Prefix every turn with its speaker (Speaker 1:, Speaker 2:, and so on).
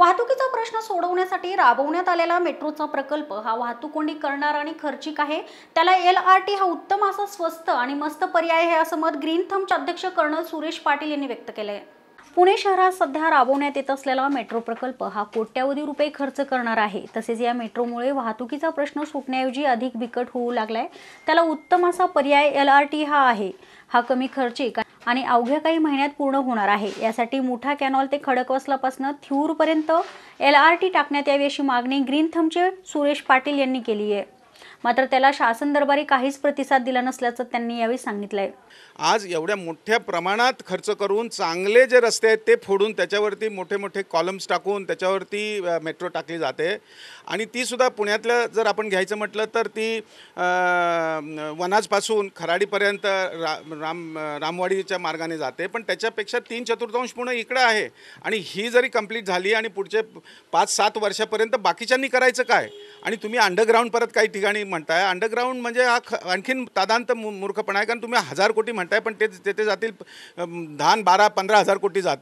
Speaker 1: वाहतुकीचा प्रश्न सोडवण्यासाठी राबवण्यात आलेला मेट्रोचा प्रकल्प हा वाहतूक कोंडी करणार आणि खर्चिक आहे त्याला एल आर टी हा उत्तम असा स्वस्त आणि मस्त पर्याय आहे असं मत ग्रीन थमचे अध्यक्ष कर्नल सुरेश पाटील यांनी व्यक्त केलं आहे पुणे शहरात सध्या राबवण्यात येत असलेला मेट्रो प्रकल्प हा कोट्यावधी रुपये खर्च करणार आहे तसेच या मेट्रोमुळे वाहतुकीचा प्रश्न सुटण्याऐवजी अधिक बिकट होऊ लागलाय त्याला उत्तम असा पर्याय एल आर टी हा आहे हा कमी खर्चिक आणि अवघ्या काही महिन्यात पूर्ण होणार आहे यासाठी मोठा कॅनॉल ते खडकवासलापासून थिऊरपर्यंत एल आर टी टाकण्यात यावी अशी मागणी ग्रीन थमचे सुरेश पाटील यांनी केली आहे मात्र त्याला शासन दरबारी काहीच प्रतिसाद दिला नसल्याचं त्यांनी यावेळी सांगितलंय
Speaker 2: आज एवढ्या मोठ्या प्रमाणात खर्च करून चांगले जे रस्ते आहेत ते फोडून त्याच्यावरती मोठे मोठे कॉलम्स टाकून त्याच्यावरती मेट्रो टाकली जाते आणि ती सुद्धा पुण्यातल्या जर आपण घ्यायचं म्हटलं तर ती वनाजपासून खराडीपर्यंत रा राम रामवाडीच्या मार्गाने जाते पण त्याच्यापेक्षा तीन चतुर्थांश पुणे इकडं आहे आणि ही जरी कंप्लीट झाली आणि पुढचे पाच सात वर्षापर्यंत बाकीच्यांनी करायचं काय आणि तुम्ही अंडरग्राऊंड परत काही ठिकाणी म्हणताय अंडरग्राऊंड म्हणजे हा ख आणखीन तादांत मूर्खपणा आहे कारण तुम्ही हजार कोटी म्हणताय पण ते तेथे जातील दहा बारा पंधरा हजार कोटी जातील